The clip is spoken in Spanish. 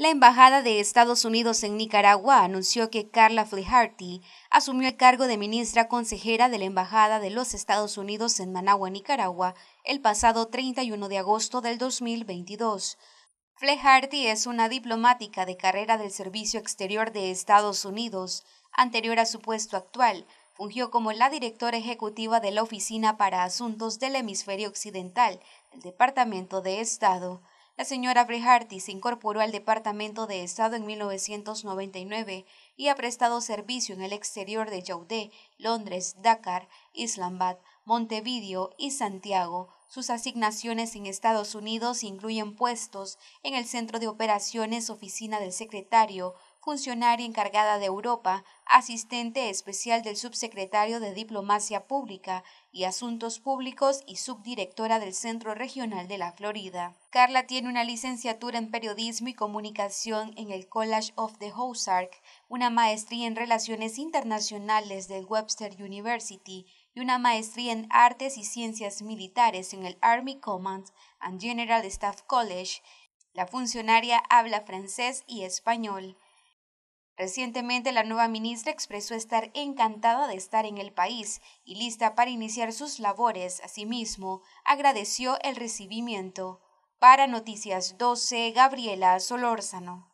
La Embajada de Estados Unidos en Nicaragua anunció que Carla Fleharty asumió el cargo de ministra consejera de la Embajada de los Estados Unidos en Managua, Nicaragua, el pasado 31 de agosto del 2022. Fleharty es una diplomática de carrera del Servicio Exterior de Estados Unidos. Anterior a su puesto actual, fungió como la directora ejecutiva de la Oficina para Asuntos del Hemisferio Occidental del Departamento de Estado. La señora Breharty se incorporó al Departamento de Estado en 1999 y ha prestado servicio en el exterior de Yaudé, Londres, Dakar, Islamabad, Montevideo y Santiago. Sus asignaciones en Estados Unidos incluyen puestos en el Centro de Operaciones Oficina del Secretario funcionaria encargada de Europa, asistente especial del subsecretario de Diplomacia Pública y Asuntos Públicos y subdirectora del Centro Regional de la Florida. Carla tiene una licenciatura en Periodismo y Comunicación en el College of the Ozark, una maestría en Relaciones Internacionales del Webster University y una maestría en Artes y Ciencias Militares en el Army Command and General Staff College. La funcionaria habla francés y español. Recientemente la nueva ministra expresó estar encantada de estar en el país y lista para iniciar sus labores. Asimismo, agradeció el recibimiento. Para Noticias 12, Gabriela Solórzano.